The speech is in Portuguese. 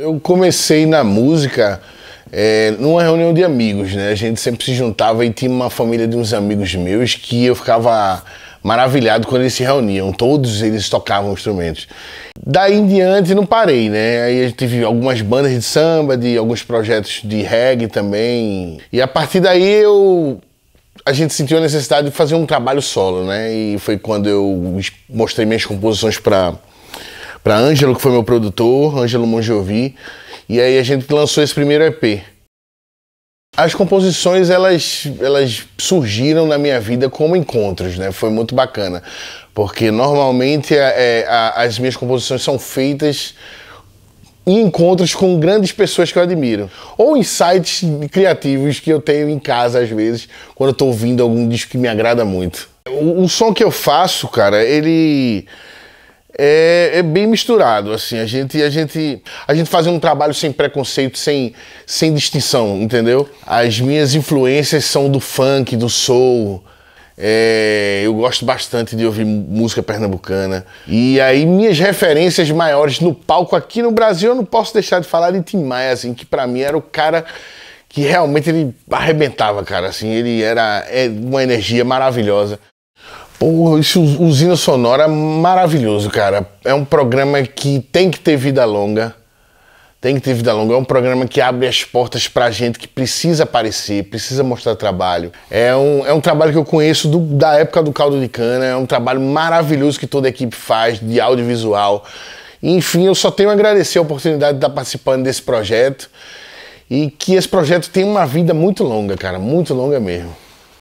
Eu comecei na música é, numa reunião de amigos, né? A gente sempre se juntava e tinha uma família de uns amigos meus que eu ficava maravilhado quando eles se reuniam. Todos eles tocavam instrumentos. Daí em diante não parei, né? Aí gente tive algumas bandas de samba, de alguns projetos de reggae também. E a partir daí eu a gente sentiu a necessidade de fazer um trabalho solo, né? E foi quando eu mostrei minhas composições para para Ângelo, que foi meu produtor, Ângelo Mongiovi, e aí a gente lançou esse primeiro EP. As composições elas, elas surgiram na minha vida como encontros, né? Foi muito bacana, porque normalmente é, a, as minhas composições são feitas em encontros com grandes pessoas que eu admiro. Ou em sites criativos que eu tenho em casa, às vezes, quando eu tô ouvindo algum disco que me agrada muito. O, o som que eu faço, cara, ele é, é, bem misturado, assim. A gente, a gente, a gente faz um trabalho sem preconceito, sem, sem distinção, entendeu? As minhas influências são do funk, do soul. É, eu gosto bastante de ouvir música pernambucana. E aí minhas referências maiores no palco aqui no Brasil, eu não posso deixar de falar de Tim Maia, assim, que para mim era o cara que realmente ele arrebentava, cara, assim, ele era é, uma energia maravilhosa. Porra, isso, Usina Sonora, é maravilhoso, cara. É um programa que tem que ter vida longa. Tem que ter vida longa. É um programa que abre as portas pra gente que precisa aparecer, precisa mostrar trabalho. É um, é um trabalho que eu conheço do, da época do Caldo de Cana. É um trabalho maravilhoso que toda a equipe faz de audiovisual. Enfim, eu só tenho a agradecer a oportunidade de estar participando desse projeto e que esse projeto tem uma vida muito longa, cara, muito longa mesmo.